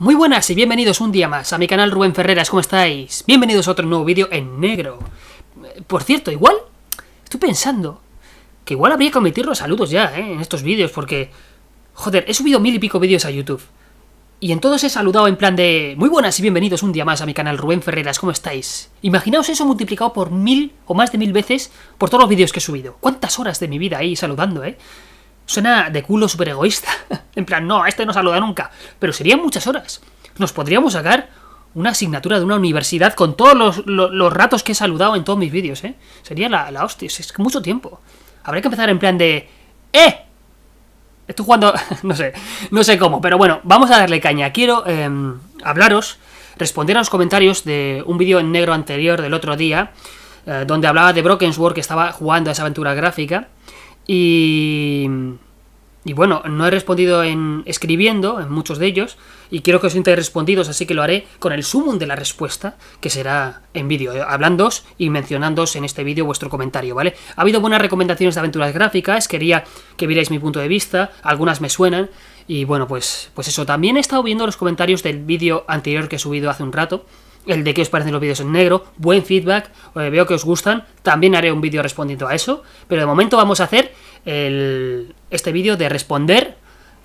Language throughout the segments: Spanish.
Muy buenas y bienvenidos un día más a mi canal Rubén Ferreras, ¿cómo estáis? Bienvenidos a otro nuevo vídeo en negro. Por cierto, igual, estoy pensando que igual habría que omitir los saludos ya, ¿eh? En estos vídeos, porque, joder, he subido mil y pico vídeos a YouTube. Y en todos he saludado en plan de, muy buenas y bienvenidos un día más a mi canal Rubén Ferreras, ¿cómo estáis? Imaginaos eso multiplicado por mil o más de mil veces por todos los vídeos que he subido. ¿Cuántas horas de mi vida ahí saludando, eh? Suena de culo súper egoísta. en plan, no, este no saluda nunca. Pero serían muchas horas. Nos podríamos sacar una asignatura de una universidad con todos los, ratos que he saludado en todos mis vídeos, ¿eh? Sería la, la hostia, es mucho tiempo. Habría que empezar en plan de... ¡Eh! Estoy jugando, no sé, no sé cómo, pero bueno, vamos a darle caña. Quiero em, hablaros, responder a los comentarios de un vídeo en negro anterior del otro día, eh, donde hablaba de Broken Sword, que estaba jugando a esa aventura gráfica. Y, bueno, no he respondido en escribiendo, en muchos de ellos, y quiero que os sintáis respondidos, así que lo haré con el sumum de la respuesta, que será en vídeo, eh, hablándoos y mencionándoos en este vídeo vuestro comentario, ¿vale? Ha habido buenas recomendaciones de aventuras gráficas, quería que vierais mi punto de vista, algunas me suenan, y bueno, pues, pues eso, también he estado viendo los comentarios del vídeo anterior que he subido hace un rato, el de qué os parecen los vídeos en negro, buen feedback, eh, veo que os gustan, también haré un vídeo respondiendo a eso, pero de momento vamos a hacer este vídeo de responder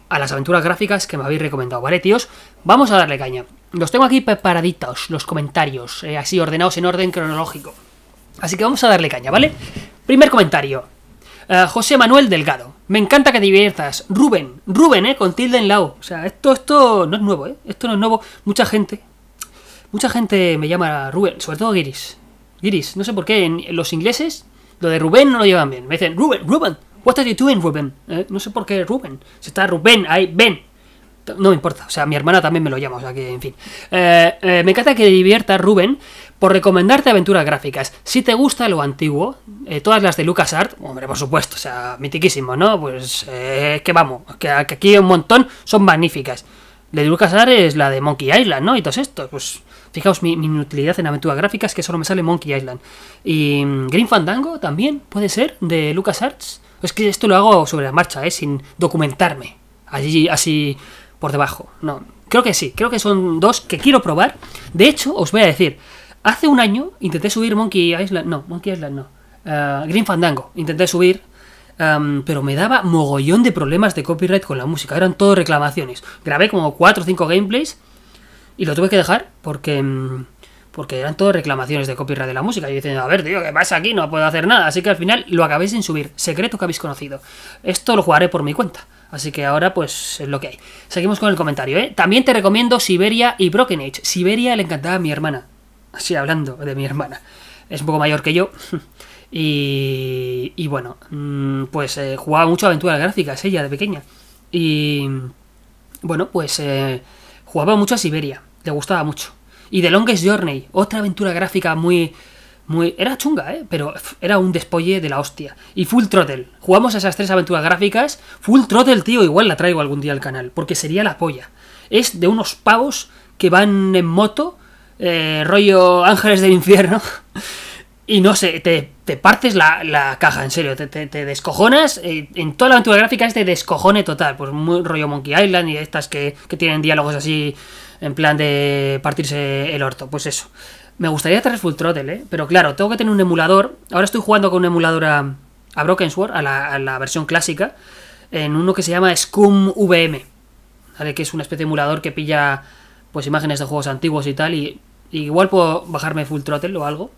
a las aventuras gráficas que me habéis recomendado, ¿vale, tíos? Vamos a darle caña. Los tengo aquí preparaditos, los comentarios, eh, así ordenados en orden cronológico. Así que vamos a darle caña, ¿vale? Primer comentario. Eh, José Manuel Delgado. Me encanta que te diviertas. Rubén, Rubén, ¿eh? Con tilde en lao. O sea, esto, esto no es nuevo, ¿eh? Esto no es nuevo. Mucha gente Mucha gente me llama Rubén, sobre todo Giris. Giris, no sé por qué, en los ingleses lo de Rubén no lo llevan bien. Me dicen, Rubén, Ruben, what are you doing, Rubén? Eh, no sé por qué Rubén. Si está Rubén ahí, ven. No me importa, o sea, mi hermana también me lo llama, o sea que, en fin. Eh, eh, me encanta que divierta Rubén por recomendarte aventuras gráficas. Si te gusta lo antiguo, todas las de LucasArts, hombre, por supuesto, o sea, mitiquísimo, ¿no? Pues es que vamos, que, aquí un montón son magníficas. La de LucasArts es la de Monkey Island, ¿no? Y todos estos, pues Fijaos mi, inutilidad en aventuras gráficas, que solo me sale Monkey Island. Y mm, Green Fandango también puede ser de LucasArts. Es que esto lo hago sobre la marcha, ¿eh? sin documentarme. Allí, así por debajo. No, creo que sí, creo que son dos que quiero probar. De hecho, os voy a decir, hace un año intenté subir Monkey Island, no, Monkey Island no, eh, Green Fandango, intenté subir, em, pero me daba mogollón de problemas de copyright con la música, eran todo reclamaciones. Grabé como 4 o 5 gameplays y lo tuve que dejar porque, mm, porque eran todas reclamaciones de copyright de la música. Y diciendo a ver, tío, ¿qué pasa aquí? No puedo hacer nada. Así que al final lo acabéis sin subir. Secreto que habéis conocido. Esto lo jugaré por mi cuenta. Así que ahora, pues, es lo que hay. Seguimos con el comentario, ¿eh? También te recomiendo Siberia y Broken Age. Siberia le encantaba a mi hermana. Así hablando de mi hermana. Es un poco mayor que yo. Y, y bueno, mm, pues eh, jugaba mucho aventuras gráficas ella de pequeña. Y bueno, pues eh, jugaba mucho a Siberia gustaba mucho. Y The Longest Journey, otra aventura gráfica muy. muy. Era chunga, ¿eh? Pero era un despolle de la hostia. Y Full Throttle. Jugamos esas tres aventuras gráficas. Full Throttle, tío, igual la traigo algún día al canal, porque sería la polla. Es de unos pavos que van en moto, eh, rollo Ángeles del Infierno. Y no sé, te, partes la, caja, en serio, te, te, descojonas. Eh, en toda la aventura gráfica es de descojone total. Pues muy rollo Monkey Island y estas que, que tienen diálogos así en plan de partirse el orto. Pues eso. Me gustaría tener Full Throttle, ¿eh? Pero claro, tengo que tener un emulador. Ahora estoy jugando con un emulador a, Broken Sword, a la, versión clásica, en uno que se llama Scum VM, ¿vale? Que es una especie de emulador que pilla pues imágenes de juegos antiguos y tal. Y, igual puedo bajarme Full Trottle o algo.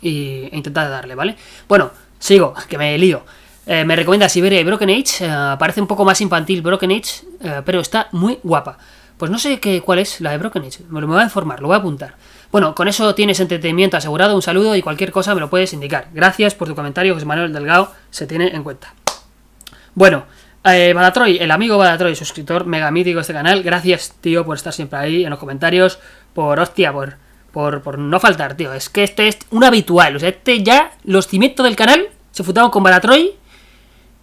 Y, e intentar darle, ¿vale? Bueno, sigo, que me lío. Eh, me recomienda Siberia y Broken Age. Eh, parece un poco más infantil Broken Age, eh, pero está muy guapa. Pues no sé qué, cuál es la de Broken Age. Me lo voy a informar, lo voy a apuntar. Bueno, con eso tienes entretenimiento asegurado, un saludo y cualquier cosa me lo puedes indicar. Gracias por tu comentario, José Manuel Delgado, se tiene en cuenta. Bueno, eh, el amigo Badatroy, suscriptor mega mítico de este canal, gracias tío por estar siempre ahí en los comentarios, por hostia, por, por, no faltar, tío. Es que este es un habitual, o sea, este ya, los cimientos del canal se fundaron con Badatroy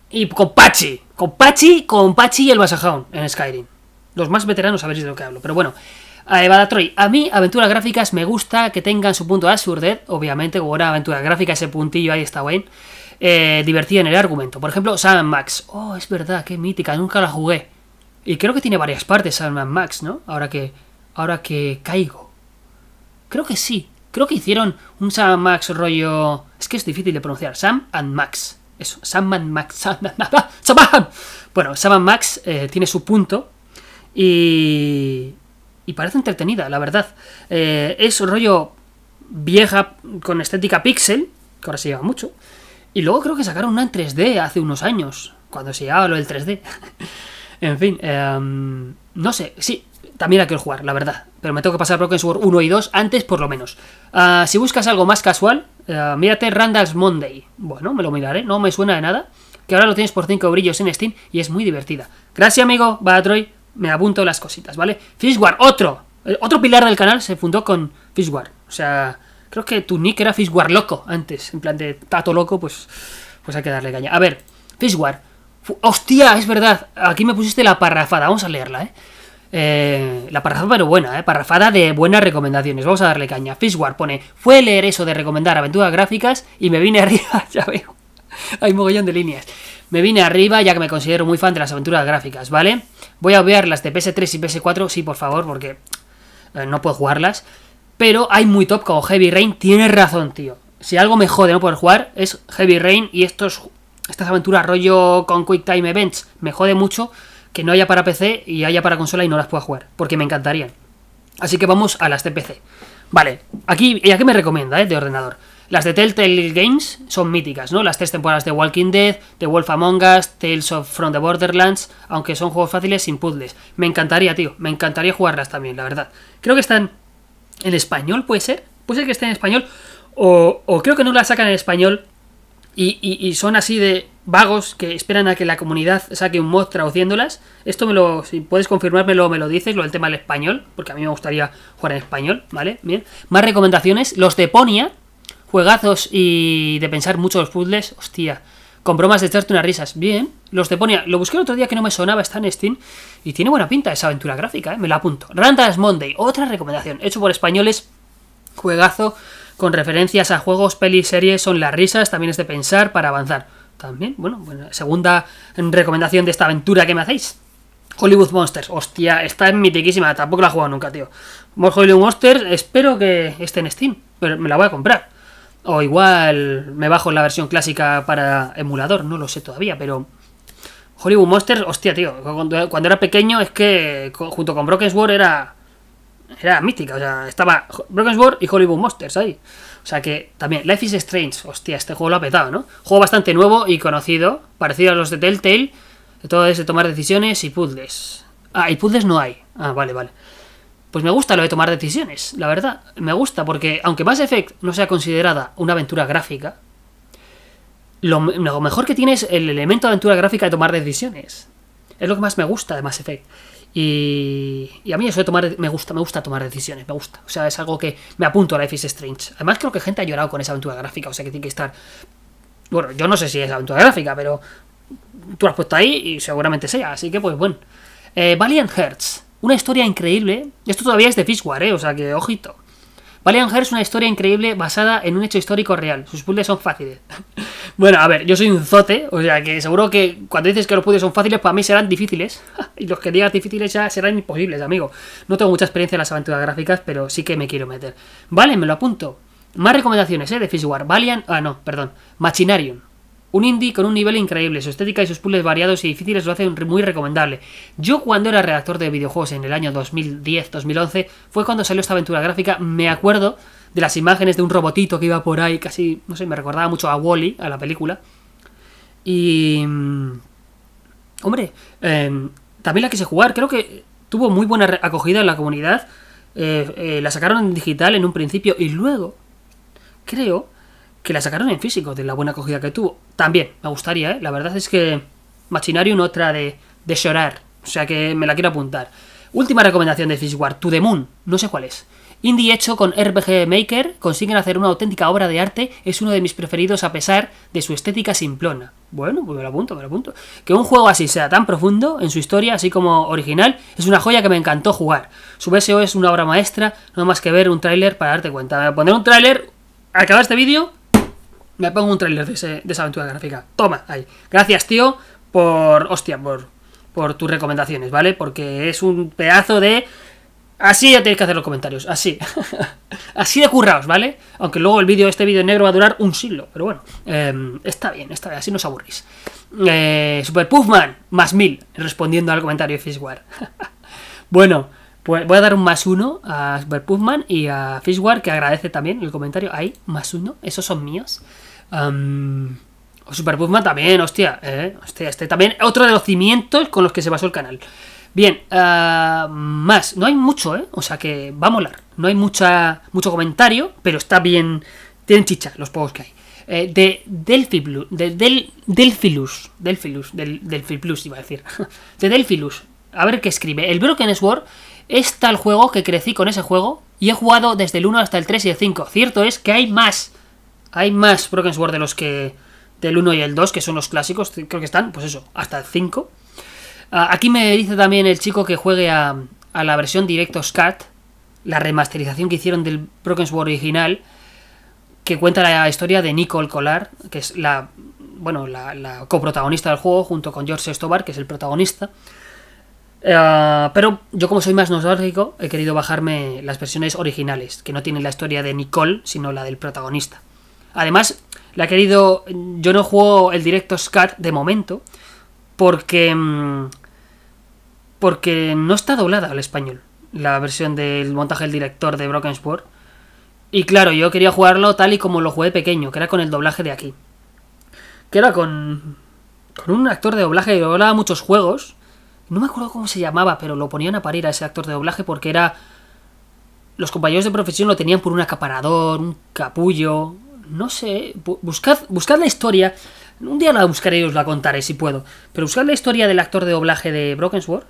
y con Pachi, con Pachi, con Pachi y el Basajón en Skyrim. Los más veteranos sabéis de lo que hablo, pero bueno. A Troy, a mí aventuras gráficas me gusta que tengan su punto de obviamente, como una aventura gráfica, ese puntillo ahí está bien Eh, divertida en el argumento. Por ejemplo, Sam Max. Oh, es verdad, qué mítica, nunca la jugué. Y creo que tiene varias partes Sam Max, ¿no? Ahora que, ahora que caigo. Creo que sí. Creo que hicieron un Sam Max rollo... Es que es difícil de pronunciar. Sam and Max. Eso, Sam and Max. Sam Bueno, Sam and Max eh, tiene su punto y, y parece entretenida, la verdad. Eh, es rollo vieja con estética pixel, que ahora se lleva mucho. Y luego creo que sacaron una en 3D hace unos años, cuando se llevaba lo del 3D. en fin, em, no sé, sí, también la quiero jugar, la verdad. Pero me tengo que pasar Broken Sword 1 y 2 antes, por lo menos. Ah, si buscas algo más casual, eh, mírate Randall's Monday. Bueno, me lo miraré, no me suena de nada. Que ahora lo tienes por 5 brillos en Steam y es muy divertida. Gracias, amigo. ¡Va Troy me apunto las cositas, ¿vale? Fishwar, otro. Eh, otro pilar del canal se fundó con Fishwar. O sea, creo que tu nick era Fishwar loco antes. En plan de tato loco, pues, pues hay que darle caña. A ver, Fishwar. Hostia, es verdad. Aquí me pusiste la parrafada. Vamos a leerla, ¿eh? Eh, la parrafada pero buena, ¿eh? Parrafada de buenas recomendaciones. Vamos a darle caña. Fishwar pone, fue leer eso de recomendar aventuras gráficas y me vine arriba, ya veo. Hay mogollón de líneas. Me vine arriba ya que me considero muy fan de las aventuras gráficas, ¿vale? Voy a obviar las de PS3 y PS4, sí, por favor, porque eh, no puedo jugarlas. Pero hay muy top como Heavy Rain. Tienes razón, tío. Si algo me jode no poder jugar es Heavy Rain y estos, estas aventuras rollo con Quick Time Events. Me jode mucho que no haya para PC y haya para consola y no las pueda jugar, porque me encantarían. Así que vamos a las de PC. Vale, aquí, ¿y a qué me recomienda, eh, de ordenador? Las de Telltale Games son míticas, ¿no? Las tres temporadas de Walking Dead, The Wolf Among Us, Tales of From the Borderlands, aunque son juegos fáciles sin puzzles. Me encantaría, tío, me encantaría jugarlas también, la verdad. Creo que están en español, ¿puede ser? Puede ser que estén en español, o, o creo que no las sacan en español y, y, son así de vagos que esperan a que la comunidad saque un mod traduciéndolas. Esto me lo, si puedes confirmármelo, me lo dices, lo del tema del español, porque a mí me gustaría jugar en español, ¿vale? Bien. Más recomendaciones, los de Ponia, Juegazos y de pensar mucho los puzzles. Hostia. Con bromas de echarte unas risas. Bien. Los de Ponia. Lo busqué el otro día que no me sonaba. Está en Steam. Y tiene buena pinta esa aventura gráfica, eh, Me la apunto. Rantas Monday. Otra recomendación. Hecho por españoles. Juegazo. Con referencias a juegos, pelis, series. Son las risas. También es de pensar para avanzar. También. Bueno, segunda recomendación de esta aventura que me hacéis. Hollywood Monsters. Hostia, está mi mitiquísima. Tampoco la he jugado nunca, tío. Hollywood Monsters. Espero que esté en Steam. Pero me la voy a comprar. O igual me bajo en la versión clásica para emulador, no lo sé todavía, pero... Hollywood Monsters, hostia, tío, cuando, era pequeño es que junto con Broken Sword era... Era mítica, o sea, estaba Broken Sword y Hollywood Monsters ahí. O sea que también, Life is Strange, hostia, este juego lo ha petado, ¿no? Juego bastante nuevo y conocido, parecido a los de Telltale, de todo es de tomar decisiones y puzzles. Ah, y puzzles no hay. Ah, vale, vale. Pues me gusta lo de tomar decisiones, la verdad. Me gusta porque, aunque Mass Effect no sea considerada una aventura gráfica, lo, mejor que tiene es el elemento de aventura gráfica de tomar decisiones. Es lo que más me gusta de Mass Effect. Y, a mí eso de tomar me gusta, me gusta tomar decisiones, me gusta. O sea, es algo que me apunto a Life is Strange. Además creo que gente ha llorado con esa aventura gráfica, o sea que tiene que estar... Bueno, yo no sé si es aventura gráfica, pero tú la has puesto ahí y seguramente sea, así que pues bueno. Eh, Valiant Hearts. Una historia increíble. Esto todavía es de Fishwar, ¿eh? o sea que ojito. Valiant Hearts es una historia increíble basada en un hecho histórico real. Sus puzzles son fáciles. bueno, a ver, yo soy un zote, o sea que seguro que cuando dices que los puzzles son fáciles, para mí serán difíciles. y los que digas difíciles ya serán imposibles, amigo. No tengo mucha experiencia en las aventuras gráficas, pero sí que me quiero meter. Vale, me lo apunto. Más recomendaciones, ¿eh? De Fishwar Valiant. Ah, no, perdón. Machinarium. Un indie con un nivel increíble, su estética y sus puzzles variados y difíciles lo hacen muy recomendable. Yo cuando era redactor de videojuegos en el año 2010-2011 fue cuando salió esta aventura gráfica, me acuerdo de las imágenes de un robotito que iba por ahí, casi, no sé, me recordaba mucho a Wally, a la película. Y... Mm, hombre, em, también la quise jugar, creo que tuvo muy buena acogida en la comunidad, eh, eh, la sacaron en digital en un principio y luego, creo que la sacaron en físico, de la buena acogida que tuvo. También, me gustaría, ¿eh? La verdad es que Machinarium otra de, de llorar, o sea que me la quiero apuntar. Última recomendación de Fishwar, To The Moon, no sé cuál es. Indie hecho con RPG Maker, consiguen hacer una auténtica obra de arte, es uno de mis preferidos a pesar de su estética simplona. Bueno, pues me lo apunto, me lo apunto. Que un juego así sea tan profundo en su historia, así como original, es una joya que me encantó jugar. Su BSO es una obra maestra, no más que ver un tráiler para darte cuenta. voy a poner un tráiler, acabar este vídeo me pongo un tráiler de, esa aventura gráfica. Toma, ahí. Gracias, tío, por... Hostia, por, por tus recomendaciones, ¿vale? Porque es un pedazo de... Así ya tenéis que hacer los comentarios, así. así de curraos, ¿vale? Aunque luego el vídeo, este vídeo negro va a durar un siglo, pero bueno, em, está bien, está bien, así no os aburrís. Eh, Super Puffman, más mil, respondiendo al comentario de Fishware. bueno, pues voy a dar un más uno a Super Puffman y a Fishwar, que agradece también el comentario. Ahí, más uno, esos son míos. O Super Puffman también, hostia, eh, hostia, este también, otro de los cimientos con los que se basó el canal. Bien, ah, más, no hay mucho, ¿eh? O sea que va a molar. No hay mucha, mucho comentario, pero está bien, tienen chicha los pocos que hay. Eh, de Delphi Blue, de Del, Delphilus, Delphilus, del, Delphi Plus iba a decir, de Delphilus, a ver qué escribe. El Broken Sword es tal juego que crecí con ese juego y he jugado desde el 1 hasta el 3 y el 5. Cierto es que hay más. Hay más Broken Sword de los que. del 1 y el 2, que son los clásicos. Creo que están, pues eso, hasta el 5. Ah, aquí me dice también el chico que juegue a, la versión Directos Cat, la remasterización que hicieron del Broken Sword original, que cuenta la historia de Nicole Collar, que es la, bueno, la, la coprotagonista del juego, junto con George Stobar, que es el protagonista. Eh, pero yo como soy más nostálgico, he querido bajarme las versiones originales, que no tienen la historia de Nicole, sino la del protagonista. Además, la he querido... Yo no juego el directo SCAT de momento, porque... Mm, porque no está doblada al español la versión del montaje del director de Broken Sport. Y claro, yo quería jugarlo tal y como lo jugué pequeño, que era con el doblaje de aquí. Que era con... Con un actor de doblaje que doblaba muchos juegos, no me acuerdo cómo se llamaba, pero lo ponían a parir a ese actor de doblaje porque era. Los compañeros de profesión lo tenían por un acaparador, un capullo. No sé. Buscad, la historia. Un día la buscaré y os la contaré si puedo. Pero buscad la historia del actor de doblaje de Brockensworth.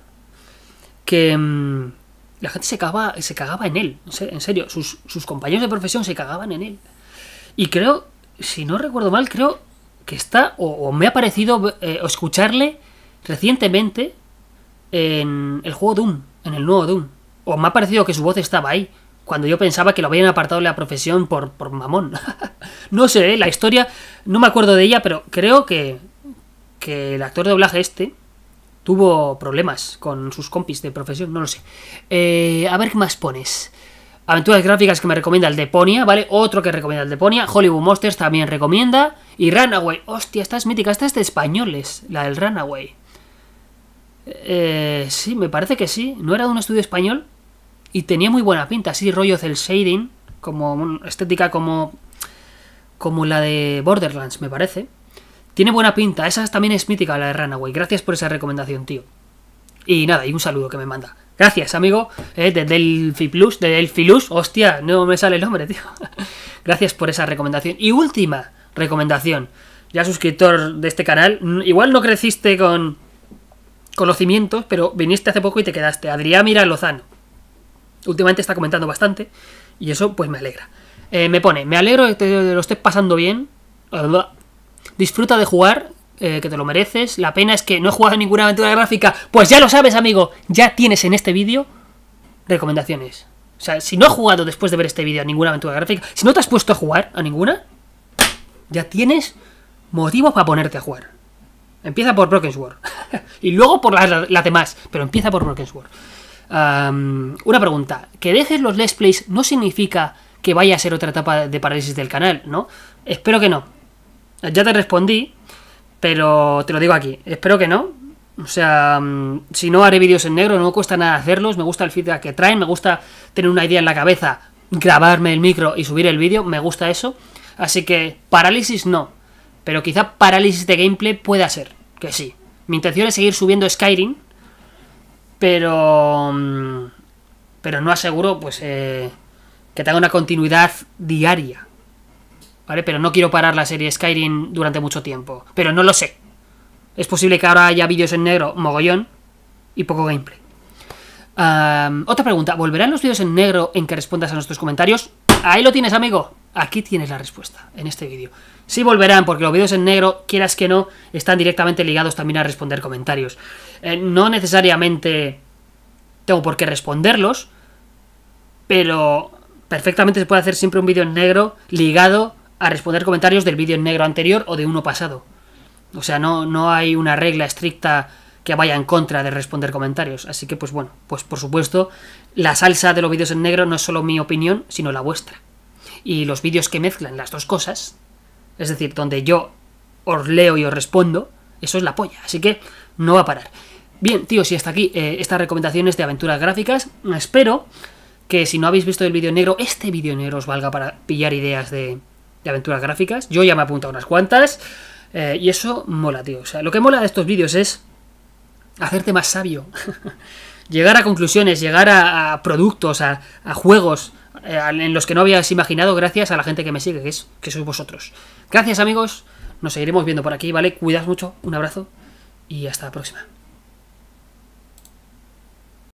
Que. Mm, la gente se cagaba, se cagaba en él. En serio, sus, compañeros de profesión se cagaban en él. Y creo, si no recuerdo mal, creo que está. O, me ha parecido eh, escucharle recientemente en el juego Doom, en el nuevo Doom. O me ha parecido que su voz estaba ahí, cuando yo pensaba que lo habían apartado de la profesión por, por mamón. no sé, ¿eh? la historia, no me acuerdo de ella, pero creo que, el actor de doblaje este tuvo problemas con sus compis de profesión, no lo sé. Eh, a ver qué más pones. Aventuras gráficas que me recomienda el Deponia, ¿vale? Otro que recomienda el Deponia. Hollywood Monsters también recomienda. Y Runaway. Hostia, esta es mítica. Esta es de españoles, la del Runaway. Eh, sí, me parece que sí. No era de un estudio español y tenía muy buena pinta. Así rollo del shading, como estética como como la de Borderlands, me parece. Tiene buena pinta, esa también es mítica la de Runaway. Gracias por esa recomendación, tío. Y nada, y un saludo que me manda. Gracias, amigo, eh, de Delphi Plus, de Delphi Plus Hostia, no me sale el nombre, tío. Gracias por esa recomendación. Y última recomendación. Ya suscriptor de este canal, igual no creciste con conocimientos, pero viniste hace poco y te quedaste. Adrián Mira Lozano. Últimamente está comentando bastante y eso pues me alegra. Eh, me pone, me alegro de que lo estés pasando bien. Disfruta de jugar, eh, que te lo mereces. La pena es que no he jugado ninguna aventura gráfica. Pues ya lo sabes, amigo. Ya tienes en este vídeo recomendaciones. O sea, si no has jugado después de ver este vídeo a ninguna aventura gráfica, si no te has puesto a jugar a ninguna, ya tienes motivos para ponerte a jugar. Empieza por Broken Sword. y luego por las, demás, pero empieza por Broken Sword. una pregunta. Que dejes los Let's Plays no significa que vaya a ser otra etapa de parálisis del canal, ¿no? Espero que no. Ya te respondí, pero te lo digo aquí. Espero que no. O sea, si no haré vídeos en negro, no cuesta nada hacerlos. Me gusta el feedback que traen, me gusta tener una idea en la cabeza, grabarme el micro y subir el vídeo. Me gusta eso. Así que parálisis no. Pero quizá parálisis de gameplay pueda ser, que sí. Mi intención es seguir subiendo Skyrim, pero... Mm, pero no aseguro, pues, eh, que tenga una continuidad diaria. ¿Vale? Pero no quiero parar la serie Skyrim durante mucho tiempo. Pero no lo sé. Es posible que ahora haya vídeos en negro, mogollón, y poco gameplay. otra pregunta, ¿volverán los vídeos en negro en que respondas a nuestros comentarios? Ahí lo tienes, amigo. Aquí tienes la respuesta, en este vídeo. Sí volverán, porque los vídeos en negro, quieras que no, están directamente ligados también a responder comentarios. Eh, no necesariamente tengo por qué responderlos, pero perfectamente se puede hacer siempre un vídeo en negro ligado a responder comentarios del vídeo en negro anterior o de uno pasado. O sea, no, no hay una regla estricta que vaya en contra de responder comentarios. Así que, pues bueno, pues por supuesto, la salsa de los vídeos en negro no es solo mi opinión, sino la vuestra. Y los vídeos que mezclan las dos cosas, es decir, donde yo os leo y os respondo, eso es la polla. Así que no va a parar. Bien, tío, si hasta aquí eh, estas recomendaciones de aventuras gráficas. Espero que si no habéis visto el vídeo negro, este vídeo negro os valga para pillar ideas de, de aventuras gráficas. Yo ya me he apuntado unas cuantas. Eh, y eso mola, tío. O sea, lo que mola de estos vídeos es hacerte más sabio. llegar a conclusiones, llegar a, productos, a, juegos eh, en los que no habías imaginado gracias a la gente que me sigue, que, es, que sois vosotros. Gracias amigos, nos seguiremos viendo por aquí, ¿vale? Cuidas mucho, un abrazo y hasta la próxima.